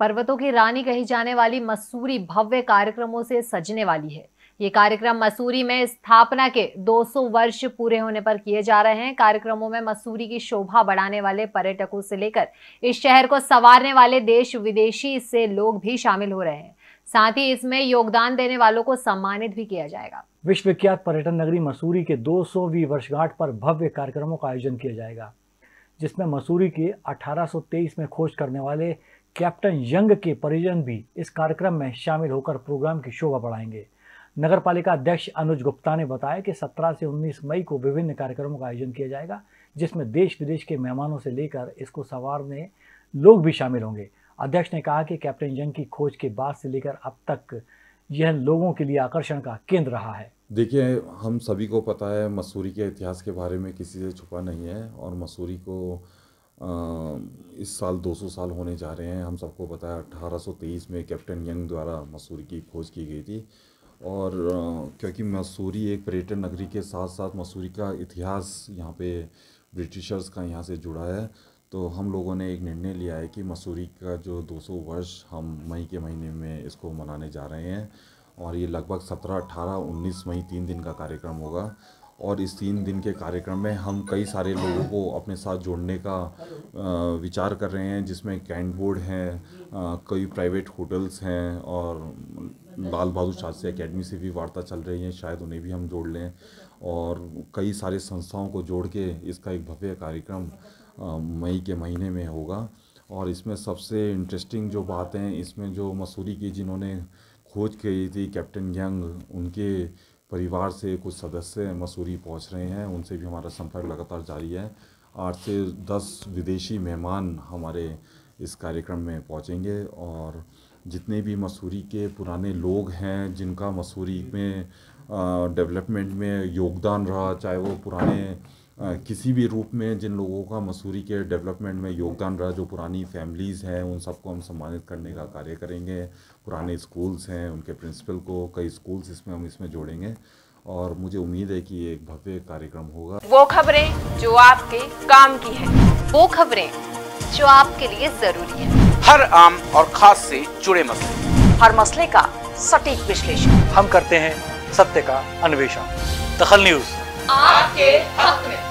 पर्वतों की रानी कही जाने वाली मसूरी भव्य कार्यक्रमों से सजने वाली है ये कार्यक्रम मसूरी में स्थापना के 200 वर्ष पूरे होने पर किए जा रहे हैं कार्यक्रमों में मसूरी की शोभा बढ़ाने वाले पर्यटकों से लेकर इस शहर को संवारने वाले देश विदेशी से लोग भी शामिल हो रहे हैं साथ ही इसमें योगदान देने वालों को सम्मानित भी किया जाएगा विश्वविख्यात पर्यटन नगरी मसूरी के दो वर्षगांठ पर भव्य कार्यक्रमों का आयोजन किया जाएगा जिसमें मसूरी के 1823 में खोज करने वाले कैप्टन यंग के परिजन भी इस कार्यक्रम में शामिल होकर प्रोग्राम की शोभा बढ़ाएंगे नगर पालिका अध्यक्ष अनुज गुप्ता ने बताया कि 17 से 19 मई को विभिन्न कार्यक्रमों का आयोजन किया जाएगा जिसमें देश विदेश के मेहमानों से लेकर इसको संवारने लोग भी शामिल होंगे अध्यक्ष ने कहा कि कैप्टन यंग की खोज के बाद से लेकर अब तक यह लोगों के लिए आकर्षण का केंद्र रहा है देखिए हम सभी को पता है मसूरी के इतिहास के बारे में किसी से छुपा नहीं है और मसूरी को इस साल 200 साल होने जा रहे हैं हम सबको पता है 1823 में कैप्टन यंग द्वारा मसूरी की खोज की गई थी और क्योंकि मसूरी एक पर्यटन नगरी के साथ साथ मसूरी का इतिहास यहाँ पे ब्रिटिशर्स का यहाँ से जुड़ा है तो हम लोगों ने एक निर्णय लिया है कि मसूरी का जो 200 वर्ष हम मई के महीने में इसको मनाने जा रहे हैं और ये लगभग 17, 18, 19 मई तीन दिन का कार्यक्रम होगा और इस तीन दिन के कार्यक्रम में हम कई सारे लोगों को अपने साथ जोड़ने का विचार कर रहे हैं जिसमें कैंट बोर्ड हैं कई प्राइवेट होटल्स हैं और लाल बहादुर शास्त्री एकेडमी से भी वार्ता चल रही है शायद उन्हें भी हम जोड़ लें और कई सारे संस्थाओं को जोड़ के इसका एक भव्य कार्यक्रम मई के महीने में होगा और इसमें सबसे इंटरेस्टिंग जो बात इसमें जो मसूरी की जिन्होंने खोज की थी कैप्टन यंग उनके परिवार से कुछ सदस्य मसूरी पहुंच रहे हैं उनसे भी हमारा संपर्क लगातार जारी है आठ से दस विदेशी मेहमान हमारे इस कार्यक्रम में पहुंचेंगे और जितने भी मसूरी के पुराने लोग हैं जिनका मसूरी में डेवलपमेंट में योगदान रहा चाहे वो पुराने किसी भी रूप में जिन लोगों का मसूरी के डेवलपमेंट में योगदान रहा जो पुरानी फैमिलीज़ हैं उन सबको हम सम्मानित करने का कार्य करेंगे पुराने स्कूल्स हैं उनके प्रिंसिपल को कई स्कूल्स इसमें हम इसमें जोड़ेंगे और मुझे उम्मीद है कि एक भव्य कार्यक्रम होगा वो खबरें जो आपके काम की है वो खबरें जो आपके लिए जरूरी है हर आम और खास से जुड़े मसले हर मसले का सटीक विश्लेषण हम करते हैं सत्य का अन्वेषण दखल न्यूज आपके हक में